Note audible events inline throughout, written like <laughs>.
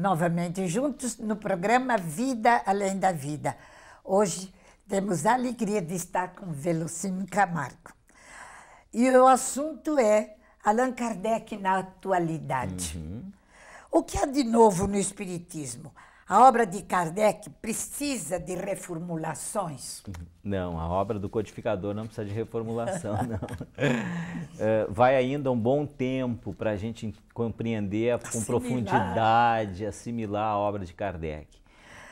novamente juntos no programa Vida Além da Vida. Hoje temos a alegria de estar com Velocino Camargo. E o assunto é Allan Kardec na atualidade. Uhum. O que há de novo no Espiritismo? A obra de Kardec precisa de reformulações? Não, a obra do codificador não precisa de reformulação, <laughs> não. é, vai ainda um bom tempo para a gente compreender assimilar. com profundidade, assimilar a obra de Kardec.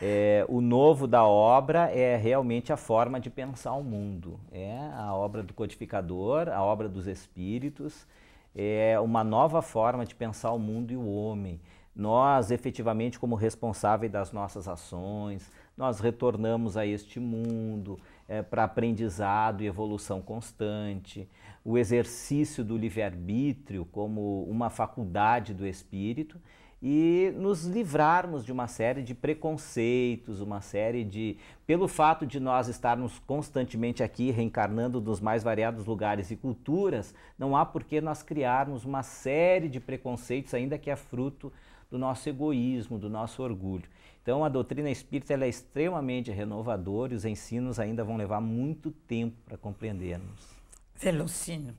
É, o novo da obra é realmente a forma de pensar o mundo. É a obra do codificador, a obra dos espíritos, é uma nova forma de pensar o mundo e o homem nós efetivamente como responsáveis das nossas ações, nós retornamos a este mundo é, para aprendizado e evolução constante, o exercício do livre-arbítrio como uma faculdade do espírito e nos livrarmos de uma série de preconceitos, uma série de. pelo fato de nós estarmos constantemente aqui reencarnando dos mais variados lugares e culturas, não há por que nós criarmos uma série de preconceitos, ainda que é fruto do nosso egoísmo, do nosso orgulho. Então, a doutrina espírita é extremamente renovadora e os ensinos ainda vão levar muito tempo para compreendermos. Velocino.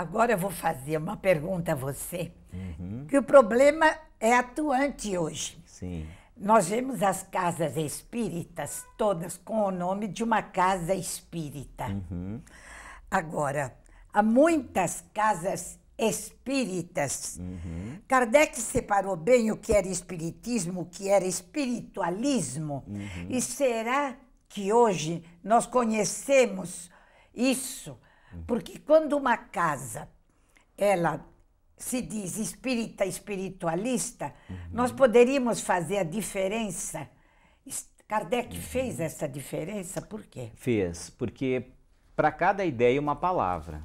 Agora eu vou fazer uma pergunta a você. Uhum. Que o problema é atuante hoje. Sim. Nós vemos as casas espíritas todas com o nome de uma casa espírita. Uhum. Agora, há muitas casas espíritas. Uhum. Kardec separou bem o que era espiritismo, o que era espiritualismo. Uhum. E será que hoje nós conhecemos isso? Porque quando uma casa ela se diz espírita, espiritualista, uhum. nós poderíamos fazer a diferença. Kardec uhum. fez essa diferença, por quê? Fez, porque para cada ideia é uma palavra.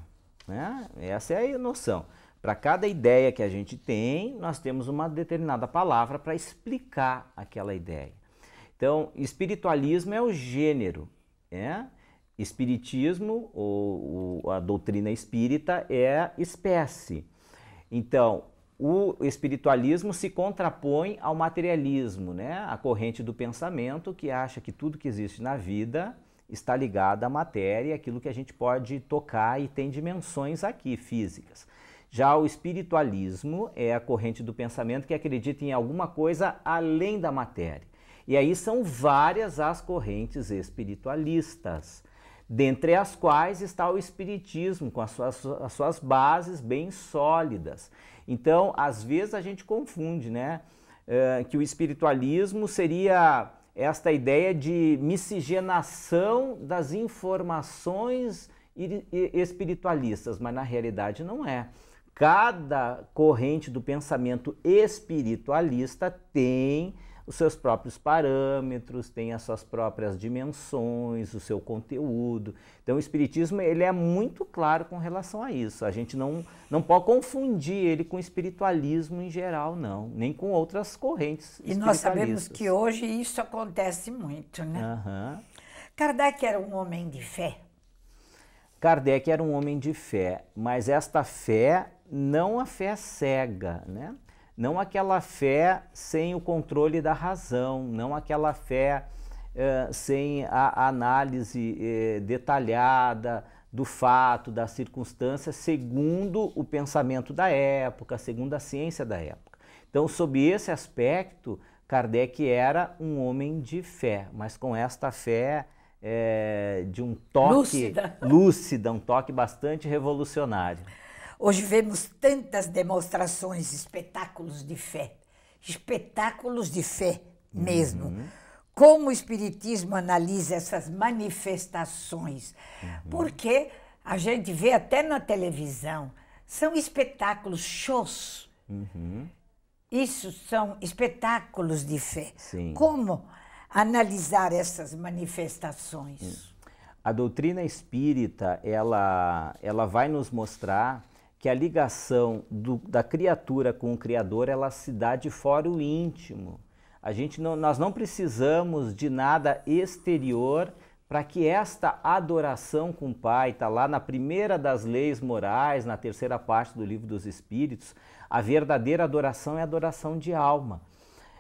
Né? Essa é a noção. Para cada ideia que a gente tem, nós temos uma determinada palavra para explicar aquela ideia. Então, espiritualismo é o gênero, é Espiritismo, ou, ou, a doutrina espírita, é espécie. Então, o espiritualismo se contrapõe ao materialismo, né? a corrente do pensamento que acha que tudo que existe na vida está ligado à matéria, aquilo que a gente pode tocar e tem dimensões aqui físicas. Já o espiritualismo é a corrente do pensamento que acredita em alguma coisa além da matéria. E aí são várias as correntes espiritualistas dentre as quais está o Espiritismo, com as suas, as suas bases bem sólidas. Então, às vezes a gente confunde, né? Eh, que o espiritualismo seria esta ideia de miscigenação das informações espiritualistas, mas na realidade não é. Cada corrente do pensamento espiritualista tem os seus próprios parâmetros, tem as suas próprias dimensões, o seu conteúdo. Então o espiritismo ele é muito claro com relação a isso. A gente não, não pode confundir ele com o espiritualismo em geral, não, nem com outras correntes. E nós sabemos que hoje isso acontece muito, né? Uhum. Kardec era um homem de fé. Kardec era um homem de fé, mas esta fé não a fé cega, né? Não aquela fé sem o controle da razão, não aquela fé sem a análise eh, detalhada do fato, da circunstância, segundo o pensamento da época, segundo a ciência da época. Então, sob esse aspecto, Kardec era um homem de fé, mas com esta fé eh, de um toque lúcida. lúcida, um toque bastante revolucionário. Hoje vemos tantas demonstrações, espetáculos de fé, espetáculos de fé mesmo. Uhum. Como o Espiritismo analisa essas manifestações? Uhum. Porque a gente vê até na televisão, são espetáculos, shows. Uhum. Isso são espetáculos de fé. Sim. Como analisar essas manifestações? Hum. A doutrina espírita, ela, ela vai nos mostrar que a ligação do, da criatura com o Criador ela se dá de fora o íntimo. A gente não, nós não precisamos de nada exterior para que esta adoração com o Pai, está lá na primeira das leis morais, na terceira parte do livro dos Espíritos, a verdadeira adoração é adoração de alma.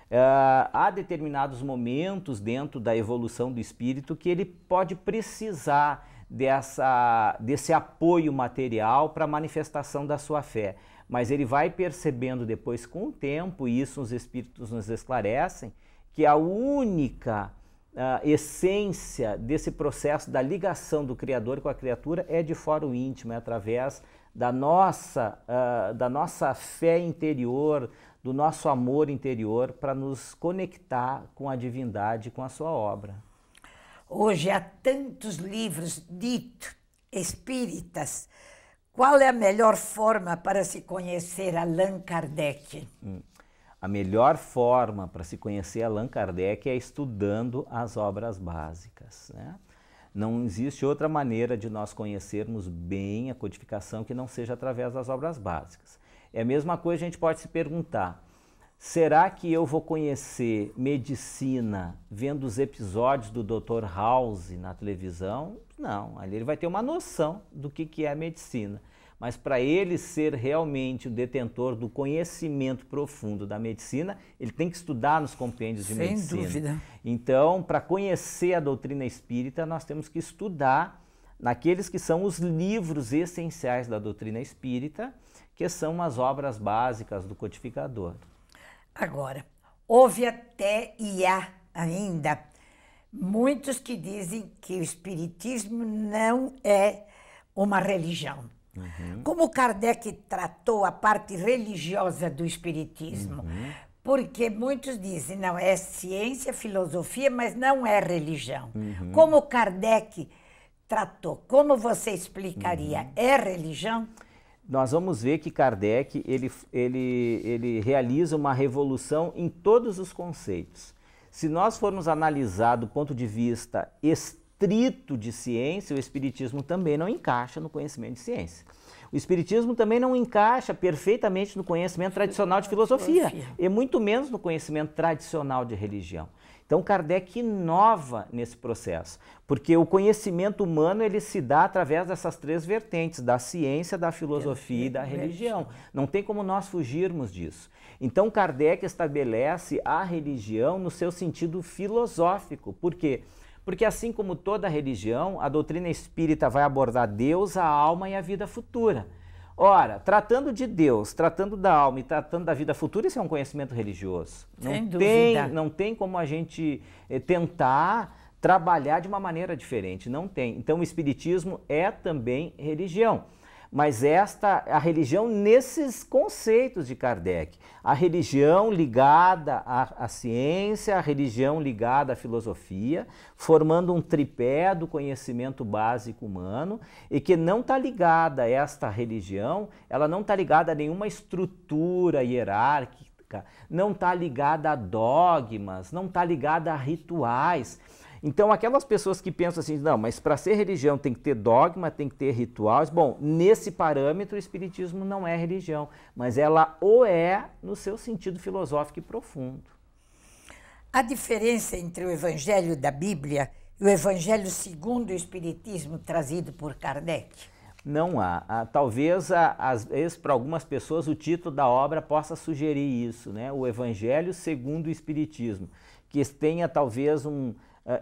Uh, há determinados momentos dentro da evolução do espírito que ele pode precisar dessa, desse apoio material para a manifestação da sua fé. Mas ele vai percebendo depois, com o tempo, e isso os Espíritos nos esclarecem, que a única uh, essência desse processo da ligação do Criador com a criatura é de fora o íntimo, é através da nossa, uh, da nossa fé interior, do nosso amor interior para nos conectar com a divindade, com a sua obra. Hoje há tantos livros dito espíritas. Qual é a melhor forma para se conhecer Allan Kardec? Hum. A melhor forma para se conhecer Allan Kardec é estudando as obras básicas. Né? Não existe outra maneira de nós conhecermos bem a codificação que não seja através das obras básicas. É a mesma coisa a gente pode se perguntar: Será que eu vou conhecer medicina vendo os episódios do Dr. House na televisão? Não, ali ele vai ter uma noção do que, que é a medicina. Mas para ele ser realmente o detentor do conhecimento profundo da medicina, ele tem que estudar nos compêndios de Sem medicina. Sem dúvida. Então, para conhecer a doutrina espírita, nós temos que estudar naqueles que são os livros essenciais da doutrina espírita, que são as obras básicas do codificador. Agora, houve até e há ainda muitos que dizem que o espiritismo não é uma religião. Uhum. Como Kardec tratou a parte religiosa do espiritismo? Uhum. Porque muitos dizem, não, é ciência, filosofia, mas não é religião. Uhum. Como Kardec tratou, como você explicaria, uhum. é religião? nós vamos ver que Kardec ele, ele, ele realiza uma revolução em todos os conceitos. Se nós formos analisar do ponto de vista estrito de ciência, o Espiritismo também não encaixa no conhecimento de ciência. O Espiritismo também não encaixa perfeitamente no conhecimento tradicional de filosofia, e muito menos no conhecimento tradicional de religião. Então Kardec inova nesse processo, porque o conhecimento humano ele se dá através dessas três vertentes, da ciência, da filosofia e da religião. Não tem como nós fugirmos disso. Então Kardec estabelece a religião no seu sentido filosófico, porque quê? Porque assim como toda religião, a doutrina espírita vai abordar Deus, a alma e a vida futura. Ora, tratando de Deus, tratando da alma e tratando da vida futura, isso é um conhecimento religioso. Sem não dúvida. tem, não tem como a gente eh, tentar trabalhar de uma maneira diferente, não tem. Então o espiritismo é também religião mas esta a religião nesses conceitos de Kardec, a religião ligada à, à, ciência, a religião ligada à filosofia, formando um tripé do conhecimento básico humano e que não está ligada a esta religião, ela não está ligada a nenhuma estrutura hierárquica, não está ligada a dogmas, não está ligada a rituais então, aquelas pessoas que pensam assim, não, mas para ser religião tem que ter dogma, tem que ter rituais. Bom, nesse parâmetro, o Espiritismo não é religião, mas ela o é no seu sentido filosófico e profundo. A diferença entre o Evangelho da Bíblia e o Evangelho segundo o Espiritismo trazido por Kardec? Não há. há ah, talvez, ah, às vezes, para algumas pessoas, o título da obra possa sugerir isso, né? O Evangelho segundo o Espiritismo, que tenha talvez um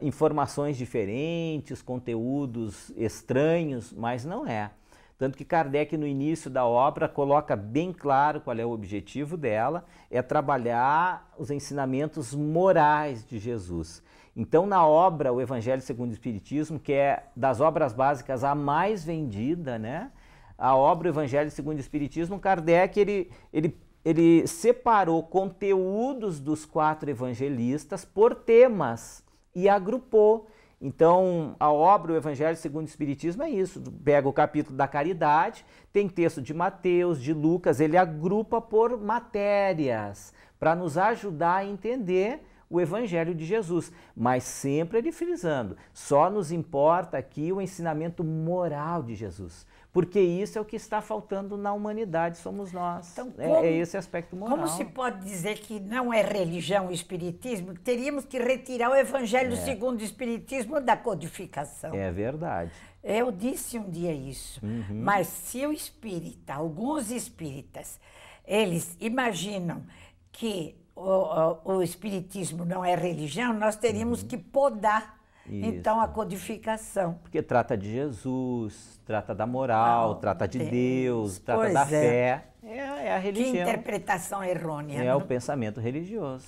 informações diferentes, conteúdos estranhos, mas não é. Tanto que Kardec, no início da obra, coloca bem claro qual é o objetivo dela: é trabalhar os ensinamentos morais de Jesus. Então, na obra O Evangelho segundo o Espiritismo, que é das obras básicas a mais vendida, né? A obra O Evangelho segundo o Espiritismo, Kardec ele, ele, ele separou conteúdos dos quatro evangelistas por temas e agrupou. Então, a obra, o Evangelho segundo o Espiritismo, é isso. Pega o capítulo da caridade, tem texto de Mateus, de Lucas, ele agrupa por matérias, para nos ajudar a entender o Evangelho de Jesus, mas sempre ele frisando: só nos importa aqui o ensinamento moral de Jesus. Porque isso é o que está faltando na humanidade, somos nós. Então, é, como, é, é esse aspecto moral. Como se pode dizer que não é religião o espiritismo? Teríamos que retirar o evangelho é. segundo o espiritismo da codificação. É verdade. Eu disse um dia isso. Uhum. Mas se o espírita, alguns espíritas, eles imaginam que o, o espiritismo não é religião, nós teríamos uhum. que podar isso. Então, a codificação. Porque trata de Jesus, trata da moral, não, ah, trata de Deus, Deus trata da é. fé. É, é, a religião. Que interpretação errônea. É não? o né? pensamento religioso.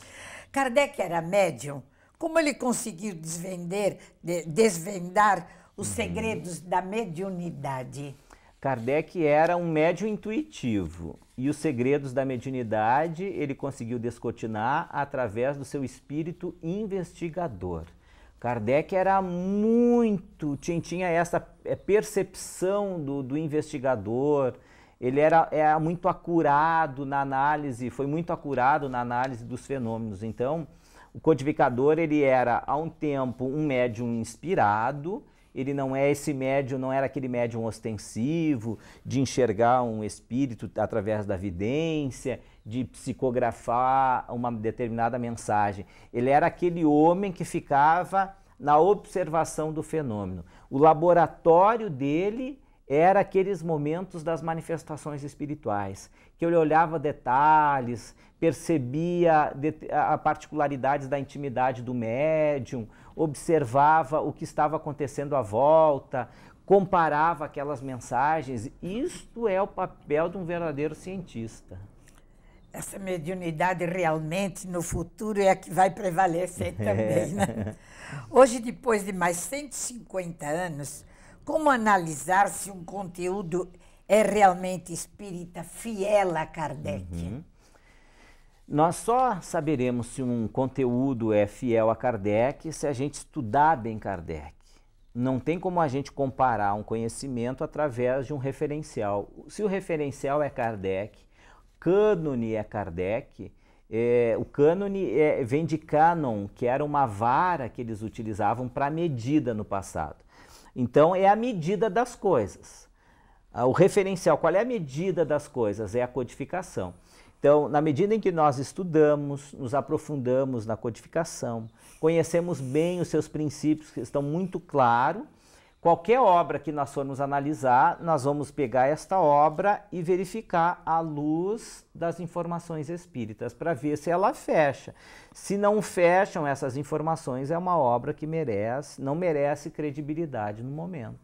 Kardec era médium. Como ele conseguiu desvender, desvendar os uhum. segredos da mediunidade? Kardec era um médium intuitivo. E os segredos da mediunidade ele conseguiu descortinar através do seu espírito investigador. Kardec era muito, tinha essa é, percepção do, do investigador, ele era, era muito acurado na análise, foi muito acurado na análise dos fenômenos. Então, o codificador ele era, a um tempo, um médium inspirado, ele não é esse médium, não era aquele médium ostensivo, de enxergar um espírito através da vidência, de psicografar uma determinada mensagem. Ele era aquele homem que ficava na observação do fenômeno. O laboratório dele era aqueles momentos das manifestações espirituais que ele olhava detalhes, percebia a particularidades da intimidade do médium, observava o que estava acontecendo à volta, comparava aquelas mensagens. Isto é o papel de um verdadeiro cientista. Essa mediunidade realmente no futuro é a que vai prevalecer <laughs> também. Né? Hoje, depois de mais 150 anos, como analisar se um conteúdo é realmente espírita, fiel a Kardec. Uhum. Nós só saberemos se um conteúdo é fiel a Kardec se a gente estudar bem Kardec. Não tem como a gente comparar um conhecimento através de um referencial. Se o referencial é Kardec, cânone é Kardec, é, o cânone é, vem de canon, que era uma vara que eles utilizavam para medida no passado. Então é a medida das coisas. Ah, o referencial, qual é a medida das coisas? É a codificação. Então, na medida em que nós estudamos, nos aprofundamos na codificação, conhecemos bem os seus princípios, que estão muito claros, qualquer obra que nós formos analisar, nós vamos pegar esta obra e verificar à luz das informações espíritas, para ver se ela fecha. Se não fecham essas informações, é uma obra que merece, não merece credibilidade no momento.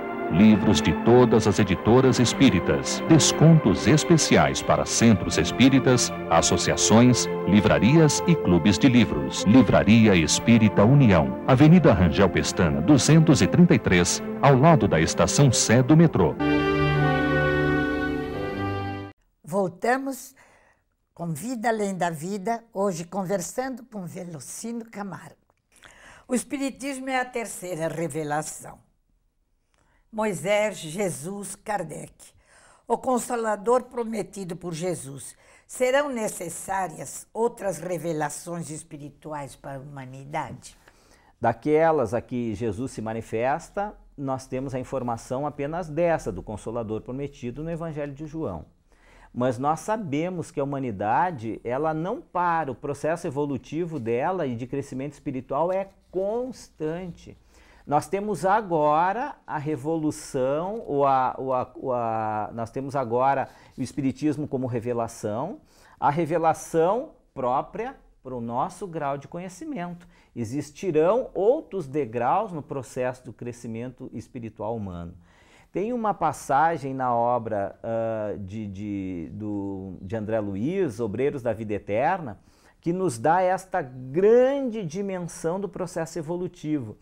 livros de todas as editoras espíritas, descontos especiais para centros espíritas, associações, livrarias e clubes de livros. Livraria Espírita União, Avenida Rangel Pestana, 233, ao lado da estação Sé do metrô. Voltamos com Vida Além da Vida, hoje conversando com Velocino Camargo. O Espiritismo é a terceira revelação Moisés, Jesus, Kardec. O Consolador prometido por Jesus. Serão necessárias outras revelações espirituais para a humanidade? Daquelas a que Jesus se manifesta, nós temos a informação apenas dessa, do Consolador prometido no Evangelho de João. Mas nós sabemos que a humanidade, ela não para, o processo evolutivo dela e de crescimento espiritual é constante. Nós temos agora a revolução, ou a, ou a, ou a, nós temos agora o Espiritismo como revelação, a revelação própria para o nosso grau de conhecimento. Existirão outros degraus no processo do crescimento espiritual humano. Tem uma passagem na obra uh, de, de, do, de André Luiz, Obreiros da Vida Eterna, que nos dá esta grande dimensão do processo evolutivo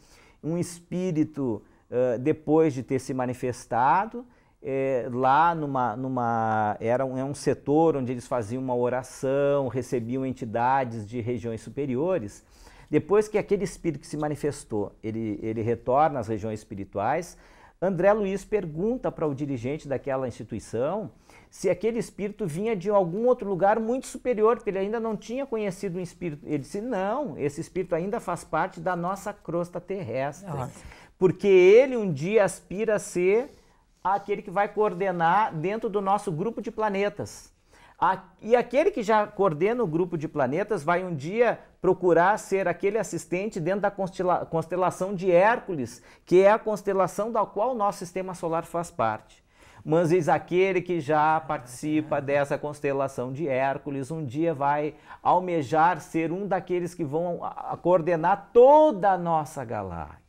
um espírito, uh, depois de ter se manifestado, é, lá numa, numa era um, é um setor onde eles faziam uma oração, recebiam entidades de regiões superiores. Depois que aquele espírito que se manifestou, ele, ele retorna às regiões espirituais, André Luiz pergunta para o dirigente daquela instituição se aquele espírito vinha de algum outro lugar muito superior, porque ele ainda não tinha conhecido um espírito. Ele disse: não, esse espírito ainda faz parte da nossa crosta terrestre. Nossa. Porque ele um dia aspira a ser aquele que vai coordenar dentro do nosso grupo de planetas. E aquele que já coordena o grupo de planetas vai um dia procurar ser aquele assistente dentro da constelação de Hércules, que é a constelação da qual o nosso sistema solar faz parte. Mas eis aquele que já participa dessa constelação de Hércules, um dia vai almejar ser um daqueles que vão coordenar toda a nossa galáxia.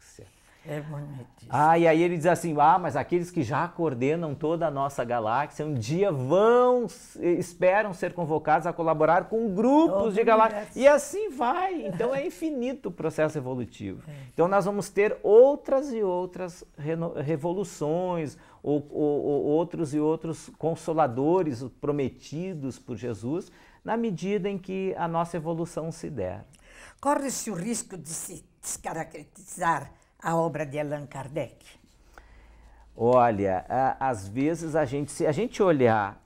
É bonito. Ah, e aí ele diz assim: ah, mas aqueles que já coordenam toda a nossa galáxia um dia vão, esperam ser convocados a colaborar com grupos Todo de galáxias. E assim vai. Então é infinito o processo evolutivo. É. Então nós vamos ter outras e outras revoluções, ou, ou, ou outros e outros consoladores prometidos por Jesus, na medida em que a nossa evolução se der. Corre-se o risco de se descaracterizar a obra de Allan Kardec? Olha, às vezes a gente, se a gente olhar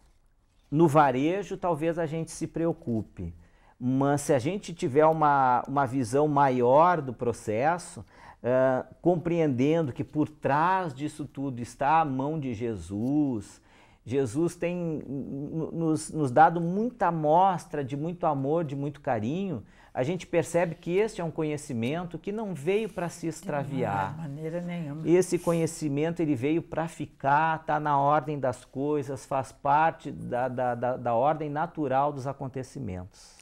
no varejo, talvez a gente se preocupe. Mas se a gente tiver uma, uma visão maior do processo, uh, compreendendo que por trás disso tudo está a mão de Jesus, Jesus tem nos, nos dado muita amostra de muito amor, de muito carinho. A gente percebe que este é um conhecimento que não veio para se extraviar. De maneira nenhuma. Esse conhecimento ele veio para ficar, está na ordem das coisas, faz parte da, da, da, da ordem natural dos acontecimentos.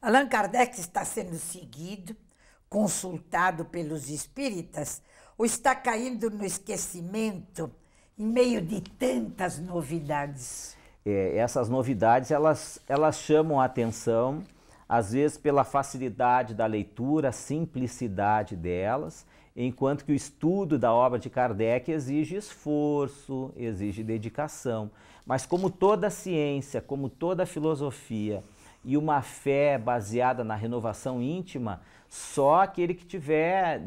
Allan Kardec está sendo seguido, consultado pelos espíritas, ou está caindo no esquecimento? em meio de tantas novidades? É, essas novidades elas, elas chamam a atenção, às vezes pela facilidade da leitura, a simplicidade delas, enquanto que o estudo da obra de Kardec exige esforço, exige dedicação. Mas como toda ciência, como toda filosofia e uma fé baseada na renovação íntima, só aquele que tiver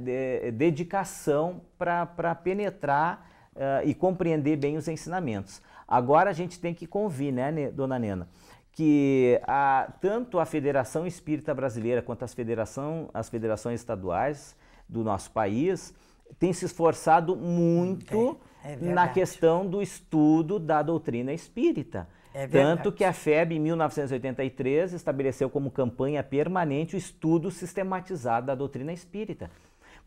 dedicação para penetrar uh, e compreender bem os ensinamentos. Agora a gente tem que convir, né, dona Nena? Que a, tanto a Federação Espírita Brasileira quanto as, federação, as federações estaduais do nosso país têm se esforçado muito é, é na questão do estudo da doutrina espírita. É Tanto que a FEB, em 1983, estabeleceu como campanha permanente o estudo sistematizado da doutrina espírita.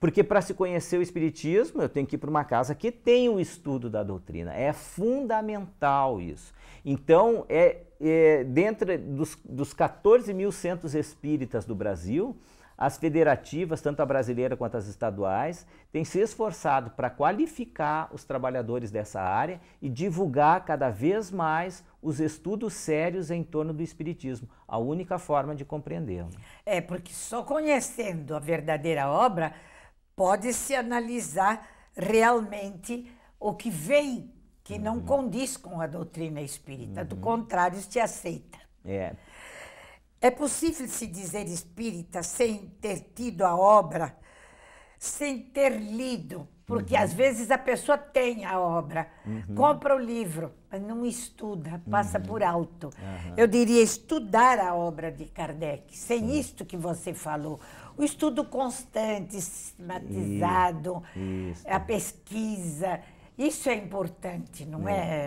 Porque para se conhecer o Espiritismo, eu tenho que ir para uma casa que tem o estudo da doutrina. É fundamental isso. Então, é, é dentro dos, dos 14 mil centros espíritas do Brasil, as federativas, tanto a brasileira quanto as estaduais, têm se esforçado para qualificar os trabalhadores dessa área e divulgar cada vez mais os estudos sérios em torno do espiritismo, a única forma de compreendê-lo. É porque só conhecendo a verdadeira obra pode-se analisar realmente o que vem, que uhum. não condiz com a doutrina espírita, uhum. do contrário, se aceita. É. É possível se dizer espírita sem ter tido a obra, sem ter lido, porque uhum. às vezes a pessoa tem a obra, uhum. compra o livro, mas não estuda, passa uhum. por alto. Eu diria estudar a obra de Kardec, sem isto que você falou, o estudo constante, sistematizado, isso. a pesquisa. Isso é importante, não é?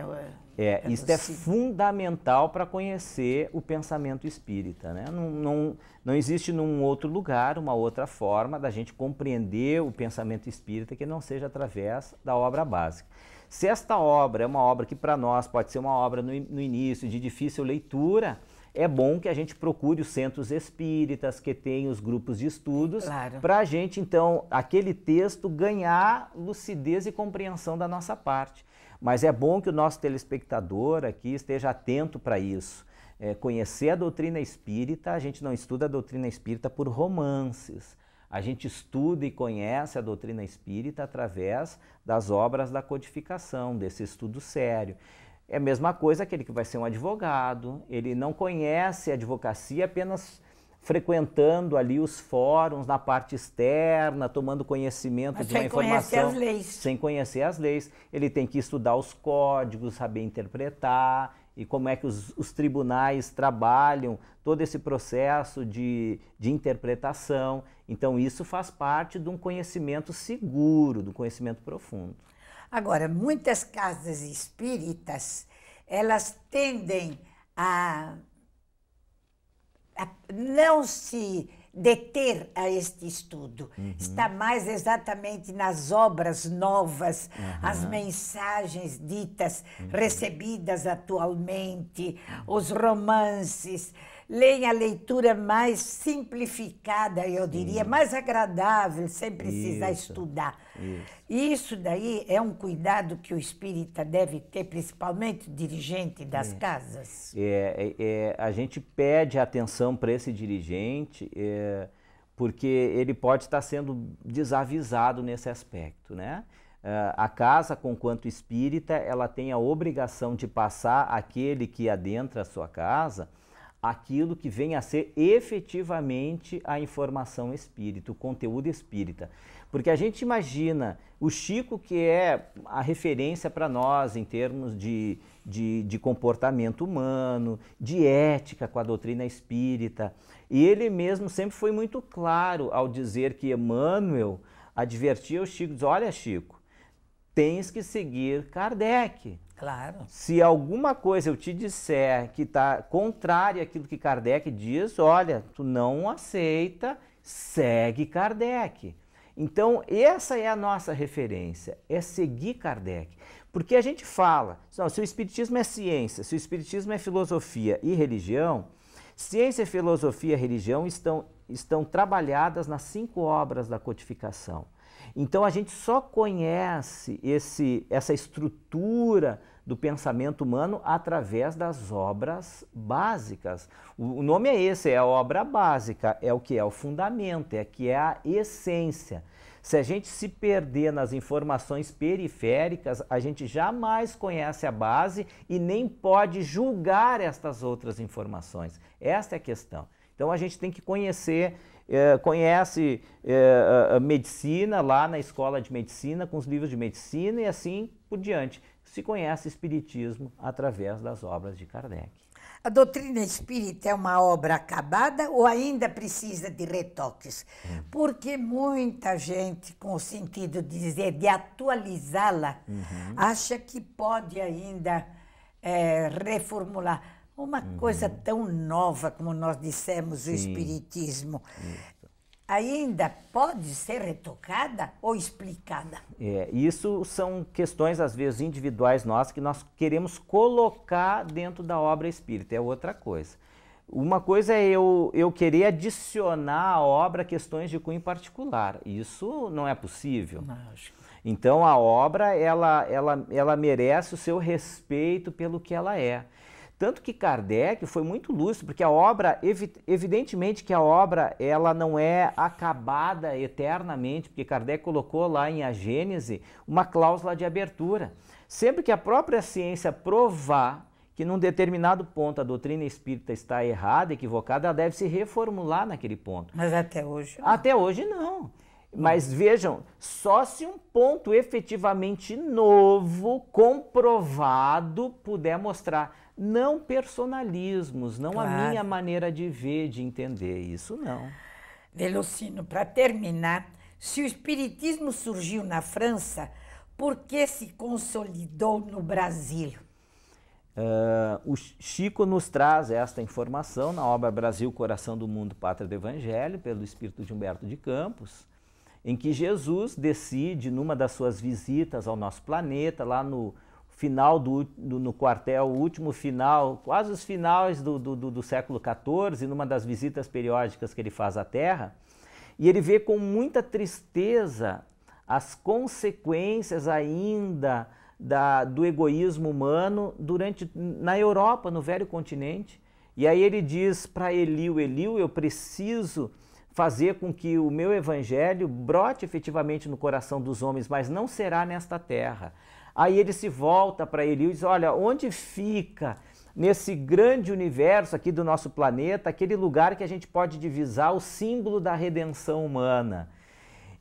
É, é, é isso é fundamental para conhecer o pensamento espírita. Né? Não, não, não existe num outro lugar uma outra forma da gente compreender o pensamento espírita que não seja através da obra básica. Se esta obra é uma obra que para nós pode ser uma obra no, no início de difícil leitura, é bom que a gente procure os centros espíritas, que tem os grupos de estudos, claro. para a gente, então, aquele texto ganhar lucidez e compreensão da nossa parte. Mas é bom que o nosso telespectador aqui esteja atento para isso. É, conhecer a doutrina espírita, a gente não estuda a doutrina espírita por romances. A gente estuda e conhece a doutrina espírita através das obras da codificação, desse estudo sério. É a mesma coisa aquele que vai ser um advogado, ele não conhece a advocacia apenas frequentando ali os fóruns na parte externa, tomando conhecimento Mas de uma sem informação. Conhecer as leis. Sem conhecer as leis. Ele tem que estudar os códigos, saber interpretar e como é que os, os tribunais trabalham todo esse processo de, de interpretação. Então, isso faz parte de um conhecimento seguro, de um conhecimento profundo. Agora, muitas casas espíritas, elas tendem a, a não se deter a este estudo. Uhum. Está mais exatamente nas obras novas, uhum. as mensagens ditas, uhum. recebidas atualmente, os romances. Leem a leitura mais simplificada, eu diria, mais agradável, sem precisar Isso. estudar. Isso. Isso daí é um cuidado que o espírita deve ter, principalmente o dirigente das é. casas? É, é, é, a gente pede atenção para esse dirigente, é, porque ele pode estar sendo desavisado nesse aspecto, né? a casa, conquanto espírita, ela tem a obrigação de passar aquele que adentra a sua casa aquilo que vem a ser efetivamente a informação espírita, o conteúdo espírita. Porque a gente imagina o Chico, que é a referência para nós em termos de, de, de, comportamento humano, de ética com a doutrina espírita, e ele mesmo sempre foi muito claro ao dizer que Emmanuel advertia o Chico: diz, olha, Chico, tens que seguir Kardec Claro. Se alguma coisa eu te disser que está contrária àquilo que Kardec diz, olha, tu não aceita, segue Kardec. Então, essa é a nossa referência, é seguir Kardec. Porque a gente fala, não, se o Espiritismo é ciência, se o Espiritismo é filosofia e religião, ciência, filosofia e religião estão, estão trabalhadas nas cinco obras da codificação. Então a gente só conhece esse, essa estrutura do pensamento humano através das obras básicas. O, o nome é esse, é a obra básica, é o que é o fundamento, é que é a essência. Se a gente se perder nas informações periféricas, a gente jamais conhece a base e nem pode julgar estas outras informações. Esta é a questão. Então a gente tem que conhecer é, conhece é, a medicina lá na escola de medicina, com os livros de medicina e assim por diante. Se conhece espiritismo através das obras de Kardec. A doutrina espírita é uma obra acabada ou ainda precisa de retoques? Uhum. Porque muita gente, com o sentido de dizer, de atualizá-la, uhum. acha que pode ainda é, reformular uma uhum. coisa tão nova, como nós dissemos, Sim. o Espiritismo. Isso. Ainda pode ser retocada ou explicada? É, isso são questões, às vezes, individuais nossas que nós queremos colocar dentro da obra espírita, é outra coisa. Uma coisa é eu, eu querer adicionar à obra questões de cunho particular. Isso não é possível. Então a obra ela, ela, ela merece o seu respeito pelo que ela é. Tanto que Kardec foi muito lúcido, porque a obra, evidentemente que a obra, ela não é acabada eternamente, porque Kardec colocou lá em A Gênese uma cláusula de abertura. Sempre que a própria ciência provar que num determinado ponto a doutrina espírita está errada, equivocada, ela deve se reformular naquele ponto. Mas até hoje. Não. Até hoje não. Mas vejam, só se um ponto efetivamente novo, comprovado, puder mostrar. Não personalismos, não claro. a minha maneira de ver, de entender, isso não. Velocino, para terminar, se o espiritismo surgiu na França, por que se consolidou no Brasil? Uh, o Chico nos traz esta informação na obra Brasil, Coração do Mundo, Pátria do Evangelho, pelo Espírito de Humberto de Campos, em que Jesus decide, numa das suas visitas ao nosso planeta, lá no final do, do, no quartel, o último final, quase os finais do, do, do século XIV, numa das visitas periódicas que ele faz à Terra, e ele vê com muita tristeza as consequências ainda da, do egoísmo humano durante na Europa, no velho continente. E aí ele diz para Eliu, Eliu, eu preciso fazer com que o meu evangelho brote efetivamente no coração dos homens, mas não será nesta terra. Aí ele se volta para Eliu e diz: Olha, onde fica nesse grande universo aqui do nosso planeta aquele lugar que a gente pode divisar o símbolo da redenção humana?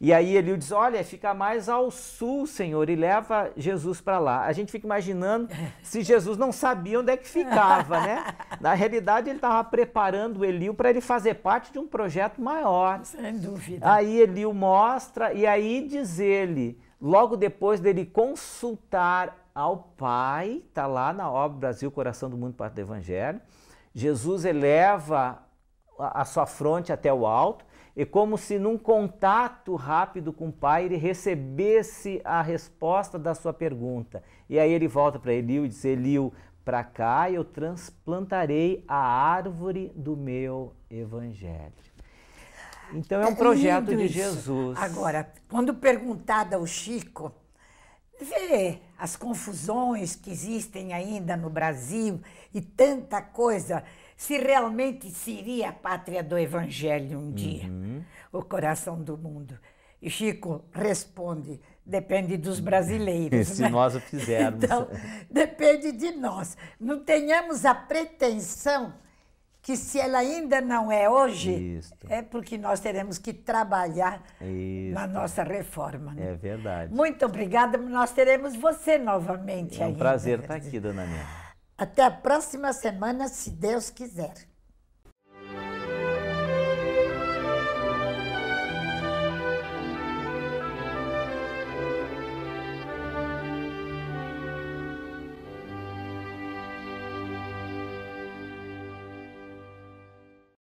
E aí Eliu diz: Olha, fica mais ao sul, Senhor, e leva Jesus para lá. A gente fica imaginando <laughs> se Jesus não sabia onde é que ficava, né? Na realidade, ele estava preparando Eliu para ele fazer parte de um projeto maior. Sem dúvida. Aí Eliu mostra, e aí diz ele: Logo depois dele consultar ao Pai, está lá na obra Brasil, Coração do Mundo, Parte do Evangelho, Jesus eleva a sua fronte até o alto e como se num contato rápido com o Pai ele recebesse a resposta da sua pergunta. E aí ele volta para Eliu e diz: Eliu, para cá eu transplantarei a árvore do meu evangelho. Então é um é projeto de Jesus. Agora, quando perguntada ao Chico, vê as confusões que existem ainda no Brasil e tanta coisa, se realmente seria a pátria do Evangelho um dia, uhum. o coração do mundo. E Chico responde: depende dos brasileiros. <laughs> Se né? nós o fizermos. Então, depende de nós. Não tenhamos a pretensão que se ela ainda não é hoje, Isto. é porque nós teremos que trabalhar Isto. na nossa reforma. Né? É verdade. Muito obrigada, nós teremos você novamente. É um ainda. prazer estar né? tá aqui, dona Nina. Até a próxima semana, se Deus quiser.